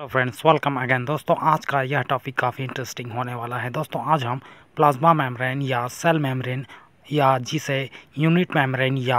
hello friends welcome again दोस्तों आज का यह टॉपिक काफ़ी इंटरेस्टिंग होने वाला है दोस्तों आज हम प्लाज्मा मेम्ब्रेन या सेल मेम्ब्रेन या जिसे यूनिट मेम्ब्रेन या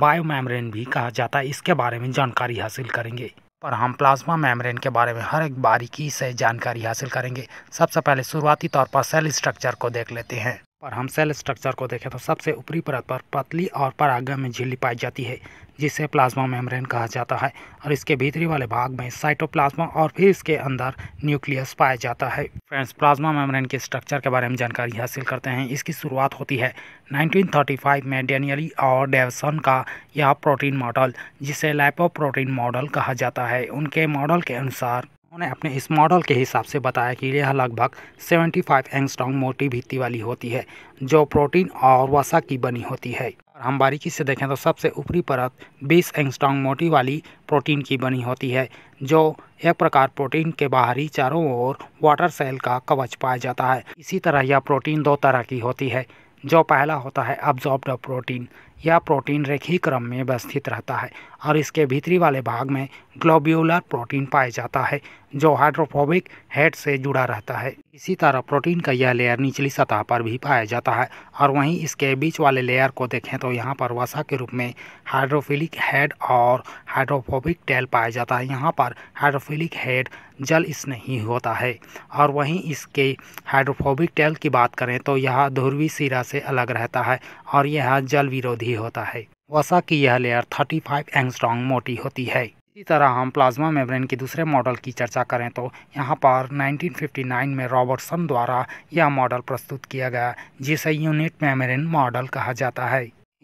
बायो मेम्ब्रेन भी कहा जाता है इसके बारे में जानकारी हासिल करेंगे पर हम प्लाज्मा मेम्ब्रेन के बारे में हर एक बारीकी से जानकारी हासिल करेंगे सबसे पहले शुरुआती तौर पर सेल स्ट्रक्चर को देख लेते हैं पर हम सेल स्ट्रक्चर को देखें तो सबसे ऊपरी परत पर पतली और परागम झिल्ली पाई जाती है जिसे प्लाज्मा मेम्ब्रेन कहा जाता है और इसके भीतरी वाले भाग में साइटोप्लाज्मा और फिर इसके अंदर न्यूक्लियस पाया जाता है फ्रेंड्स प्लाज्मा मेम्ब्रेन के स्ट्रक्चर के बारे में जानकारी हासिल करते हैं इसकी शुरुआत होती है 1935 में डेनियली और डेवसन का यह प्रोटीन मॉडल जिसे लैपो प्रोटीन मॉडल कहा जाता है उनके मॉडल के अनुसार उन्होंने अपने इस मॉडल के हिसाब से बताया कि यह लगभग 75 फाइव एंगस्ट्रॉन्ग मोटी भित्ती वाली होती है जो प्रोटीन और वसा की बनी होती है और हम बारीकी से देखें तो सबसे ऊपरी परत 20 एंगस्ट्रॉन्ग मोटी वाली प्रोटीन की बनी होती है जो एक प्रकार प्रोटीन के बाहरी चारों ओर वाटर सेल का कवच पाया जाता है इसी तरह यह प्रोटीन दो तरह की होती है जो पहला होता है अब्जॉर्ब्ड प्रोटीन यह प्रोटीन रेखी क्रम में व्यवस्थित रहता है और इसके भीतरी वाले भाग में ग्लोब्यूलर प्रोटीन पाया जाता है जो हाइड्रोफोबिक हेड से जुड़ा रहता है इसी तरह प्रोटीन का यह लेयर निचली सतह पर भी पाया जाता है और वहीं इसके बीच वाले लेयर को देखें तो यहाँ पर वसा के रूप में हाइड्रोफिलिक हेड और हाइड्रोफोबिक टेल पाया जाता है यहाँ पर हाइड्रोफिलिक हेड जल स्नेही होता है और वहीं इसके हाइड्रोफोबिक टेल की बात करें तो यह ध्रुवी सिरा से अलग रहता है और यह जल विरोधी ही होता है वसा की यह लेयर 35 फाइव एंगस्ट्रॉन्ग मोटी होती है इसी तरह हम प्लाज्मा मेम्ब्रेन के दूसरे मॉडल की चर्चा करें तो यहाँ पर 1959 में रॉबर्टसन द्वारा यह मॉडल प्रस्तुत किया गया जिसे यूनिट मेम्ब्रेन मॉडल कहा जाता है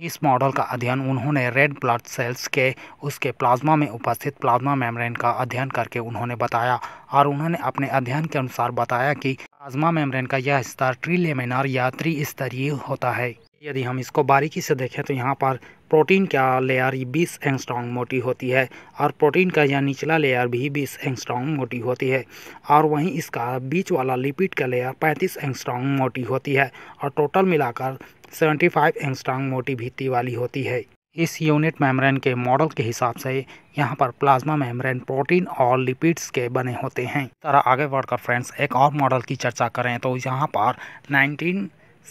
इस मॉडल का अध्ययन उन्होंने रेड ब्लड सेल्स के उसके प्लाज्मा में उपस्थित प्लाज्मा मेम्ब्रेन का अध्ययन करके उन्होंने बताया और उन्होंने अपने अध्ययन के अनुसार बताया कि प्लाज्मा मेम्ब्रेन का यह स्तर ट्रिलेमिनार या त्रिस्तरीय होता है यदि हम इसको बारीकी से देखें तो यहाँ पर प्रोटीन का लेयर 20 एंगस्ट्रॉन्ग मोटी होती है और प्रोटीन का यह निचला लेयर भी 20 एंगस्ट्रॉन्ग मोटी होती है और वहीं इसका बीच वाला लिपिड का लेयर 35 एंगस्ट्रॉन्ग मोटी होती है और टोटल मिलाकर 75 एंगस्ट्रॉन्ग मोटी भित्ति वाली होती है इस यूनिट मेम्ब्रेन के मॉडल के हिसाब से यहाँ पर प्लाज्मा मेम्ब्रेन प्रोटीन और लिपिड्स के बने होते हैं तरह आगे बढ़कर फ्रेंड्स एक और मॉडल की चर्चा करें तो यहाँ पर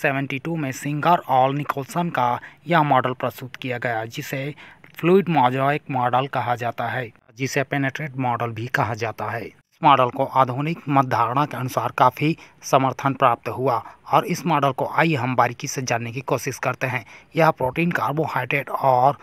1972 में सिंगर ऑल निकोलसन का यह मॉडल प्रस्तुत किया गया जिसे फ्लूड मॉजॉइक मॉडल कहा जाता है जिसे पेनेट्रेट मॉडल भी कहा जाता है इस मॉडल को आधुनिक मतधारणा के अनुसार काफ़ी समर्थन प्राप्त हुआ और इस मॉडल को आइए हम बारीकी से जानने की कोशिश करते हैं यह प्रोटीन कार्बोहाइड्रेट और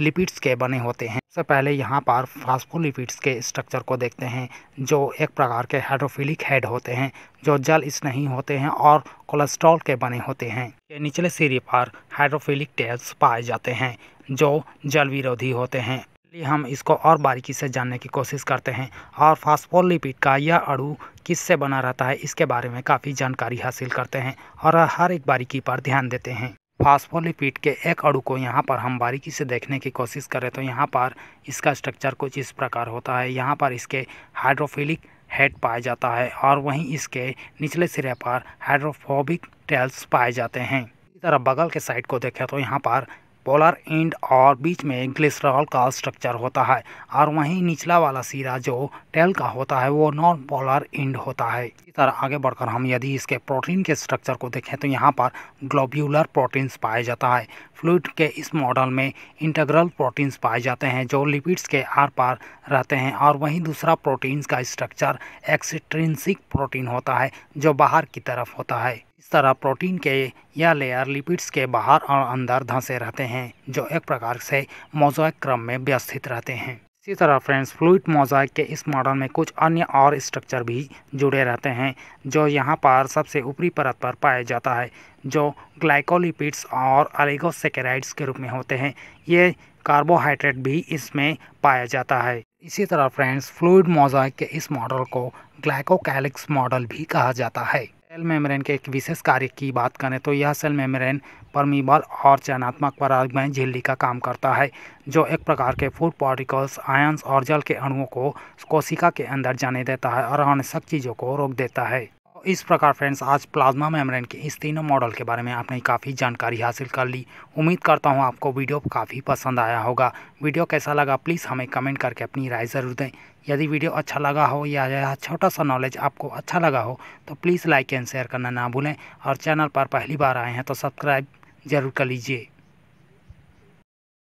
लिपिड्स के बने होते हैं सबसे पहले यहाँ पर फास्फोलिपिड्स के स्ट्रक्चर को देखते हैं जो एक प्रकार के हाइड्रोफिलिक हेड होते हैं जो जल स्नेही होते हैं और कोलेस्ट्रॉल के बने होते हैं ये निचले सिरे पर हाइड्रोफिलिक टेल्स पाए जाते हैं जो जल विरोधी होते हैं इसलिए हम इसको और बारीकी से जानने की कोशिश करते हैं और फास्फोलिपिड का यह अड़ु किससे बना रहता है इसके बारे में काफ़ी जानकारी हासिल करते हैं और हर एक बारीकी पर ध्यान देते हैं फास्फोलिपिड के एक अड़ु को यहाँ पर हम बारीकी से देखने की कोशिश करें तो यहाँ पर इसका स्ट्रक्चर कुछ इस प्रकार होता है यहाँ पर इसके हाइड्रोफिलिक हेड पाया जाता है और वहीं इसके निचले सिरे पर हाइड्रोफोबिक टेल्स पाए जाते हैं इसी तरह बगल के साइड को देखें तो यहाँ पर पोलर एंड और बीच में ग्लेसरॉल का स्ट्रक्चर होता है और वहीं निचला वाला सिरा जो टेल का होता है वो नॉन पोलर एंड होता है इसी तरह आगे बढ़कर हम यदि इसके प्रोटीन के स्ट्रक्चर को देखें तो यहाँ पर ग्लोब्यूलर प्रोटीन्स पाया जाता है फ्लूड के इस मॉडल में इंटेग्रल प्रोटीन्स पाए जाते हैं जो लिपिड्स के आर पार रहते हैं और वहीं दूसरा प्रोटीन्स का स्ट्रक्चर एक्सट्रेंसिक प्रोटीन होता है जो बाहर की तरफ होता है इस तरह प्रोटीन के या लेयर लिपिड्स के बाहर और अंदर धंसे रहते हैं जो एक प्रकार से मोजाइक क्रम में व्यवस्थित रहते हैं इसी तरह फ्रेंड्स फ्लूड मोजाइक के इस मॉडल में कुछ अन्य और स्ट्रक्चर भी जुड़े रहते हैं जो यहाँ पर सबसे ऊपरी परत पर पाया जाता है जो ग्लाइकोलिपिड्स और अलेगोसेकेराइड्स के रूप में होते हैं ये कार्बोहाइड्रेट भी इसमें पाया जाता है इसी तरह फ्रेंड्स फ्लूड मोजाइक के इस मॉडल को ग्लाइकोकैलिक्स मॉडल भी कहा जाता है सेल मेम्ब्रेन के एक विशेष कार्य की बात करें तो यह सेल मेम्ब्रेन परमीबल और चयनात्मक पराग में झिल्ली का काम करता है जो एक प्रकार के फूड पार्टिकल्स आयंस और जल के अणुओं को कोशिका के अंदर जाने देता है और आवश्यक चीज़ों को रोक देता है इस प्रकार फ्रेंड्स आज प्लाज्मा मेम्ब्रेन के इस तीनों मॉडल के बारे में आपने काफ़ी जानकारी हासिल कर ली उम्मीद करता हूँ आपको वीडियो काफ़ी पसंद आया होगा वीडियो कैसा लगा प्लीज़ हमें कमेंट करके अपनी राय ज़रूर दें यदि वीडियो अच्छा लगा हो या यह छोटा सा नॉलेज आपको अच्छा लगा हो तो प्लीज़ लाइक एंड शेयर करना ना भूलें और चैनल पर पहली बार आए हैं तो सब्सक्राइब ज़रूर कर लीजिए